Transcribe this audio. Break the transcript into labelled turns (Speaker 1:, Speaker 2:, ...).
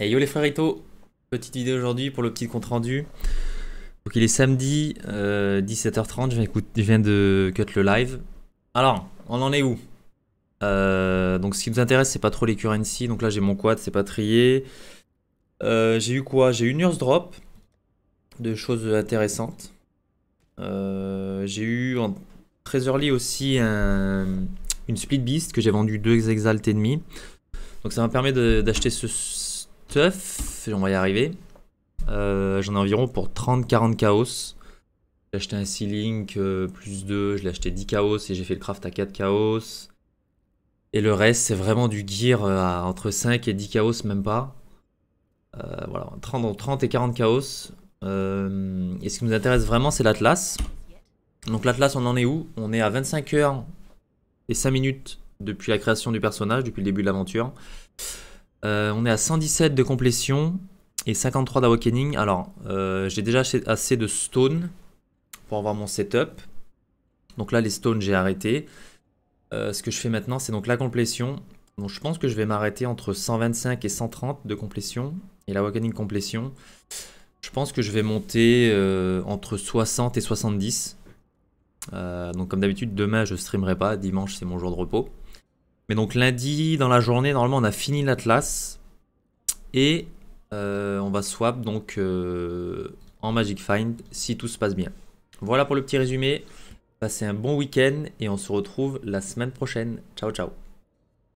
Speaker 1: Et yo les fréritos, petite vidéo aujourd'hui pour le petit compte rendu. Donc il est samedi 17h30, euh, je viens, de cut le live. Alors, on en est où euh, Donc ce qui nous intéresse, c'est pas trop les currency. Donc là j'ai mon quad, c'est pas trié. Euh, j'ai eu quoi J'ai eu une Earth Drop, de choses intéressantes. j'ai eu en Treasury aussi une Split Beast que j'ai vendu deux exalt et demi. Donc ça m'a permis d'acheter ce, et on va y arriver. Euh, j'en ai environ pour 30-40 chaos. J'ai acheté un ceiling euh, plus 2, je l'ai acheté 10 chaos et j'ai fait le craft à 4 chaos. Et le reste, c'est vraiment du gear euh, à entre 5 et 10 chaos, même pas. voilà, 30, 30, et 40 chaos. et ce qui nous intéresse vraiment, c'est l'Atlas. Donc l'Atlas, on en est où On est à 25 heures et 5 minutes depuis la création du personnage, depuis le début de l'aventure. Euh, on est à 117 de complétion et 53 d'awakening. Alors, euh, j'ai déjà assez de stone pour avoir mon setup. Donc là, les stones, j'ai arrêté. Euh, ce que je fais maintenant, c'est donc la complétion. Donc je pense que je vais m'arrêter entre 125 et 130 de complétion et l'awakening complétion. Je pense que je vais monter entre 60 et 70. donc comme d'habitude, demain, je streamerai pas. Dimanche, c'est mon jour de repos. Mais donc lundi, dans la journée, normalement, on a fini l'Atlas. Et euh, on va swap donc euh, en Magic Find si tout se passe bien. Voilà pour le petit résumé. Passez un bon week-end et on se retrouve la semaine prochaine. Ciao, ciao.